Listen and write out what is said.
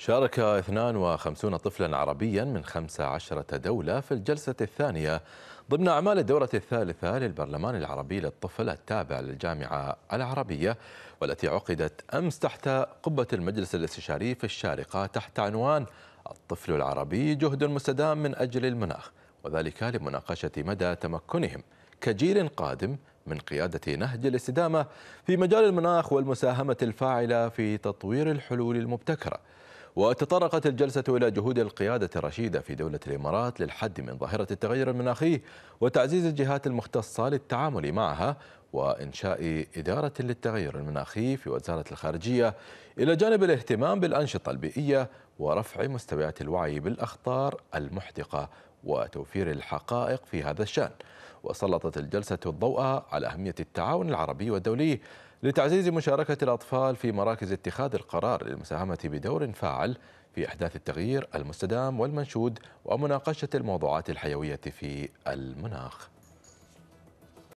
شارك 52 طفلا عربيا من 15 دولة في الجلسة الثانية ضمن أعمال الدورة الثالثة للبرلمان العربي للطفل التابع للجامعة العربية والتي عقدت أمس تحت قبة المجلس الاستشاري في الشارقة تحت عنوان الطفل العربي جهد مستدام من أجل المناخ وذلك لمناقشة مدى تمكنهم كجيل قادم من قيادة نهج الاستدامة في مجال المناخ والمساهمة الفاعلة في تطوير الحلول المبتكرة وتطرقت الجلسة إلى جهود القيادة الرشيدة في دولة الإمارات للحد من ظاهرة التغير المناخي وتعزيز الجهات المختصة للتعامل معها وإنشاء إدارة للتغير المناخي في وزارة الخارجية إلى جانب الاهتمام بالأنشطة البيئية ورفع مستويات الوعي بالأخطار المحدقة وتوفير الحقائق في هذا الشأن وسلطت الجلسة الضوء على أهمية التعاون العربي والدولي لتعزيز مشاركة الأطفال في مراكز اتخاذ القرار للمساهمة بدور فاعل في إحداث التغيير المستدام والمنشود ومناقشة الموضوعات الحيوية في المناخ